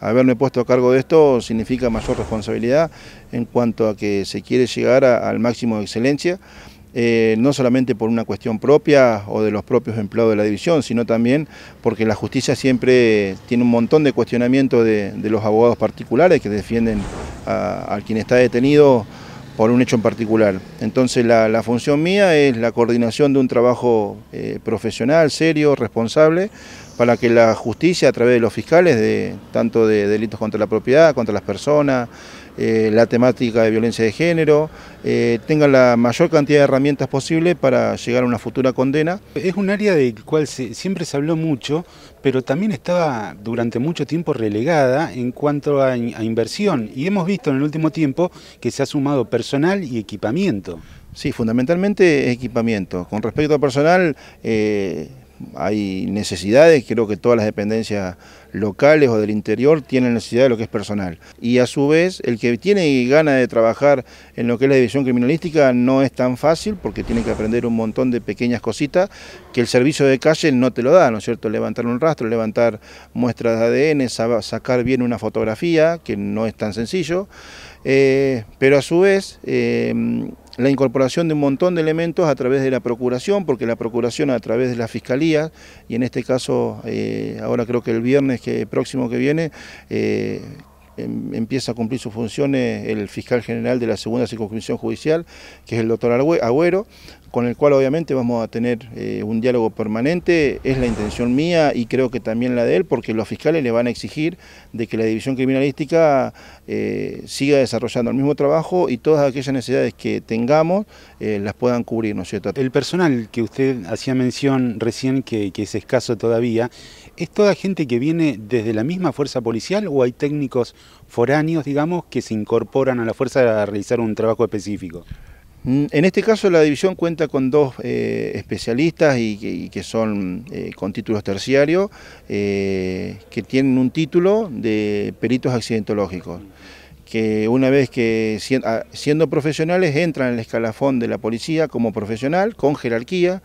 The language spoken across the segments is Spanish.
haberme puesto a cargo de esto significa mayor responsabilidad en cuanto a que se quiere llegar al máximo de excelencia, eh, no solamente por una cuestión propia o de los propios empleados de la división, sino también porque la justicia siempre tiene un montón de cuestionamientos de, los abogados particulares que defienden al a quien está detenido por un hecho en particular. Entonces la, función mía es la coordinación de un trabajo eh, profesional, serio, responsable, para que la justicia a través de los fiscales, de, tanto de delitos contra la propiedad, contra las personas, eh, la temática de violencia de género, eh, tengan la mayor cantidad de herramientas posible para llegar a una futura condena. Es un área del cual siempre se habló mucho, pero también estaba durante mucho tiempo relegada en cuanto a, inversión y hemos visto en el último tiempo que se ha sumado personal y equipamiento. Sí, fundamentalmente equipamiento. Con respecto a personal, eh, hay necesidades, creo que todas las dependencias locales o del interior tienen necesidad de lo que es personal. Y a su vez, el que tiene ganas de trabajar en lo que es la división criminalística no es tan fácil porque tiene que aprender un montón de pequeñas cositas que el servicio de calle no te lo da, ¿no es cierto? Levantar un rastro, levantar muestras de ADN, sacar bien una fotografía, que no es tan sencillo, eh, pero a su vez... Eh, la incorporación de un montón de elementos a través de la Procuración, porque la Procuración a través de la Fiscalía, y en este caso eh, ahora creo que el viernes que, próximo que viene, eh, em, empieza a cumplir sus funciones el fiscal general de la segunda circunscripción judicial, que es el doctor Agüero, con el cual obviamente vamos a tener eh, un diálogo permanente, es la intención mía y creo que también la de él, porque los fiscales le van a exigir de que la división criminalística eh, siga desarrollando el mismo trabajo y todas aquellas necesidades que tengamos eh, las puedan cubrir, ¿no es cierto? El personal que usted hacía mención recién, que, que es escaso todavía, ¿es toda gente que viene desde la misma fuerza policial o hay técnicos foráneos, digamos, que se incorporan a la fuerza a realizar un trabajo específico? Mm, en este caso la división cuenta con dos eh, especialistas y, que son eh, con títulos terciarios, eh, que tienen un título de peritos accidentológicos, que una vez que siendo profesionales entran en el escalafón de la policía como profesional, con jerarquía,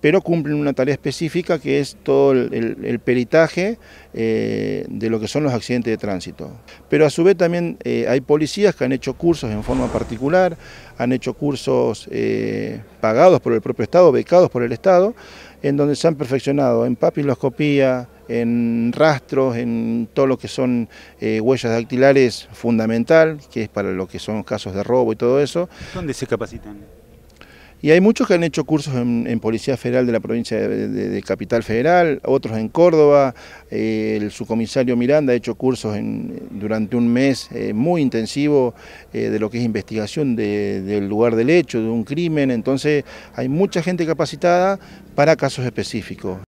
pero cumplen una tarea específica que es todo el, peritaje eh, de lo que son los accidentes de tránsito. Pero a su vez también eh, hay policías que han hecho cursos en forma particular, han hecho cursos eh, pagados por el propio Estado, becados por el Estado, en donde se han perfeccionado en papiloscopía, en rastros, en todo lo que son huellas dactilares fundamental, que es para lo que son casos de robo y todo eso. ¿Dónde se capacitan? Y hay muchos que han hecho cursos en, Policía Federal de la provincia de, Capital Federal, otros en Córdoba. el subcomisario Miranda ha hecho cursos durante un mes eh, muy intensivo eh, de lo que es investigación del lugar del hecho, de un crimen. Entonces hay mucha gente capacitada para casos específicos.